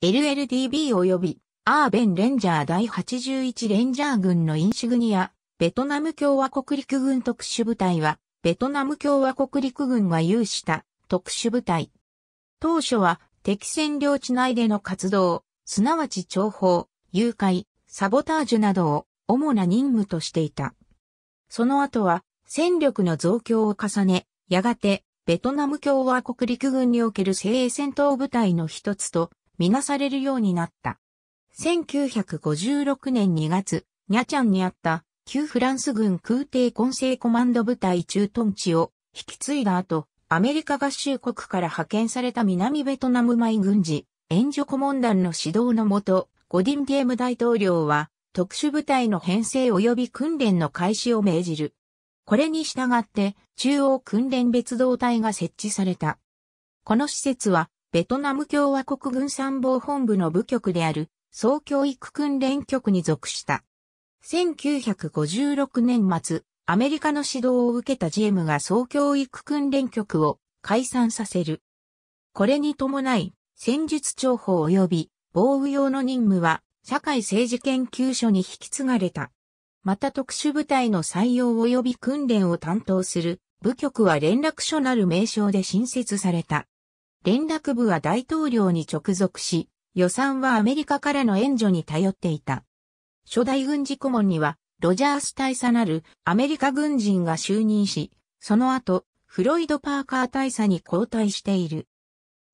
LLDB 及びアーベンレンジャー第81レンジャー軍のインシグニア、ベトナム共和国陸軍特殊部隊は、ベトナム共和国陸軍が有した特殊部隊。当初は敵占領地内での活動、すなわち諜報、誘拐、サボタージュなどを主な任務としていた。その後は戦力の増強を重ね、やがてベトナム共和国陸軍における精鋭戦闘部隊の一つとみなされるようになった。1956年2月、ニャチャンにあった旧フランス軍空挺混成コマンド部隊駐屯地を引き継いだ後、アメリカ合衆国から派遣された南ベトナム米軍事援助顧問団の指導のもと、ゴディン・ディエム大統領は特殊部隊の編成及び訓練の開始を命じる。これに従って中央訓練別動隊が設置された。この施設はベトナム共和国軍参謀本部の部局である総教育訓練局に属した。1956年末、アメリカの指導を受けたジェムが総教育訓練局を解散させる。これに伴い、戦術情報及び防御用の任務は社会政治研究所に引き継がれた。また特殊部隊の採用及び訓練を担当する部局は連絡所なる名称で新設された。連絡部は大統領に直属し、予算はアメリカからの援助に頼っていた。初代軍事顧問には、ロジャース大佐なるアメリカ軍人が就任し、その後、フロイド・パーカー大佐に交代している。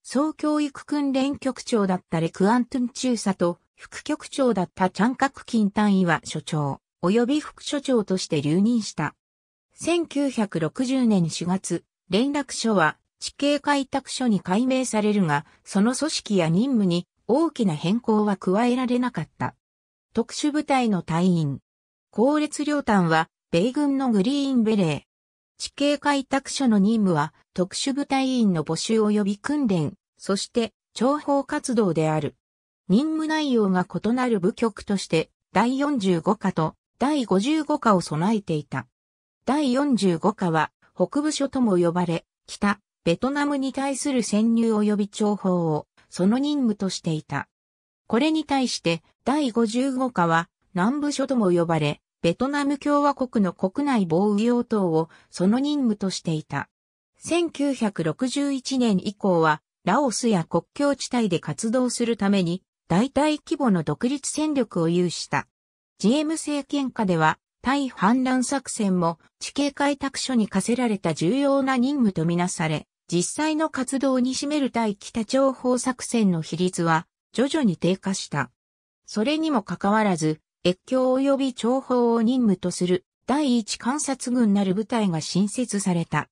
総教育訓練局長だったレクアントゥン中佐と、副局長だったチャンカクキン単位は所長、及び副所長として留任した。1960年4月、連絡所は地形開拓所に改名されるが、その組織や任務に大きな変更は加えられなかった。特殊部隊の隊員。高烈領端は、米軍のグリーンベレー。地形開拓所の任務は、特殊部隊員の募集及び訓練、そして、諜報活動である。任務内容が異なる部局として、第45課と第55課を備えていた。第45課は、北部署とも呼ばれ、北、ベトナムに対する潜入及び諜報をその任務としていた。これに対して第55課は南部署とも呼ばれ、ベトナム共和国の国内防御用等をその任務としていた。1961年以降はラオスや国境地帯で活動するために大体規模の独立戦力を有した。GM 政権下では対反乱作戦も地形開拓所に課せられた重要な任務とみなされ、実際の活動に占める対北朝方作戦の比率は徐々に低下した。それにもかかわらず、越境及び諜報を任務とする第一観察軍なる部隊が新設された。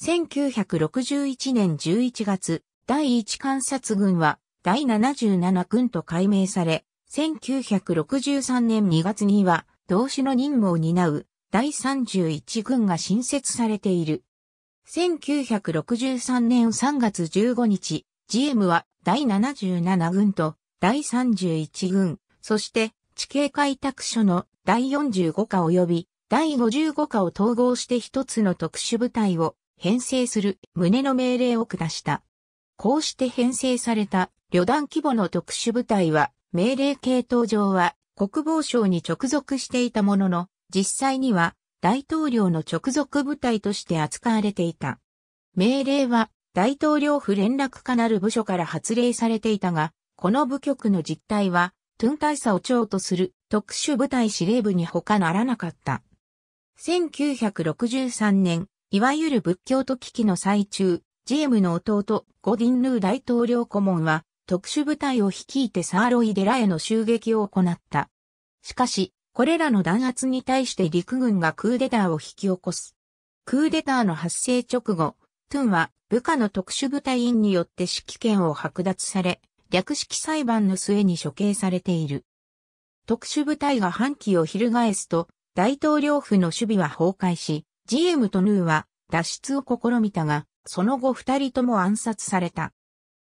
1961年11月、第一観察軍は第77軍と改名され、1963年2月には同種の任務を担う第31軍が新設されている。1963年3月15日、GM は第77軍と第31軍、そして地形開拓所の第45課及び第55課を統合して一つの特殊部隊を編成する旨の命令を下した。こうして編成された旅団規模の特殊部隊は命令系統上は国防省に直属していたものの、実際には大統領の直属部隊として扱われていた。命令は大統領府連絡課なる部署から発令されていたが、この部局の実態は、トゥン大佐を長とする特殊部隊司令部に他ならなかった。1963年、いわゆる仏教と危機の最中、ジエムの弟、ゴディンヌー大統領顧問は、特殊部隊を率いてサーロイデラへの襲撃を行った。しかし、これらの弾圧に対して陸軍がクーデターを引き起こす。クーデターの発生直後、トゥンは部下の特殊部隊員によって指揮権を剥奪され、略式裁判の末に処刑されている。特殊部隊が反旗を翻すと、大統領府の守備は崩壊し、GM とヌーは脱出を試みたが、その後二人とも暗殺された。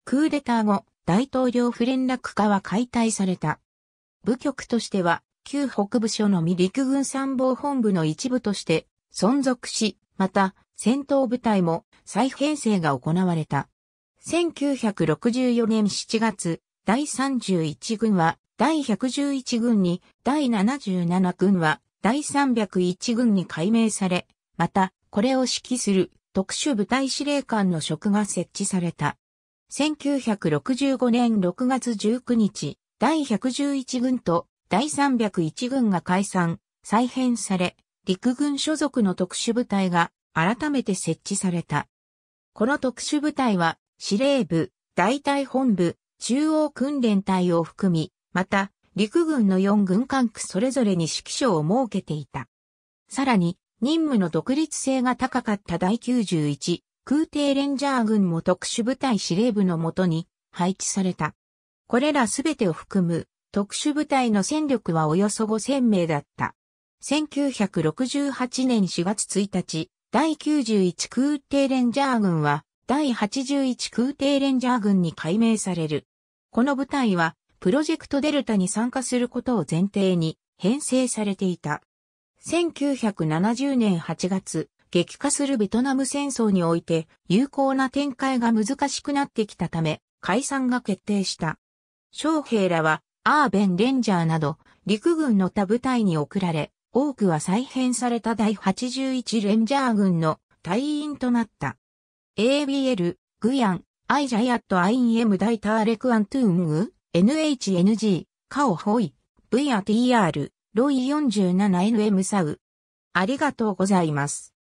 クーデター後、大統領府連絡課は解体された。部局としては旧北部署のみ陸軍参謀本部の一部として存続し、また戦闘部隊も再編成が行われた。1964年7月、第31軍は第111軍に、第77軍は第301軍に改名され、また、これを指揮する特殊部隊司令官の職が設置された。1965年6月19日、第111軍と第301軍が解散、再編され、陸軍所属の特殊部隊が改めて設置された。この特殊部隊は司令部、大隊本部、中央訓練隊を含み、また陸軍の4軍管区それぞれに指揮所を設けていた。さらに任務の独立性が高かった第91空挺レンジャー軍も特殊部隊司令部のもとに配置された。これらすべてを含む特殊部隊の戦力はおよそ5000名だった。1968年4月1日、第91空挺レンジャー軍は、第81空挺レンジャー軍に改名される。この部隊は、プロジェクトデルタに参加することを前提に、編成されていた。1970年8月、激化するベトナム戦争において、有効な展開が難しくなってきたため、解散が決定した。将兵らはアーベンレンジャーなど、陸軍の他部隊に送られ、多くは再編された第81レンジャー軍の隊員となった。ABL、グヤン、アイジャイアットアインエムダイターレクアントゥーング、NHNG、カオホイ、VRTR、ロイ 47NM サウ。ありがとうございます。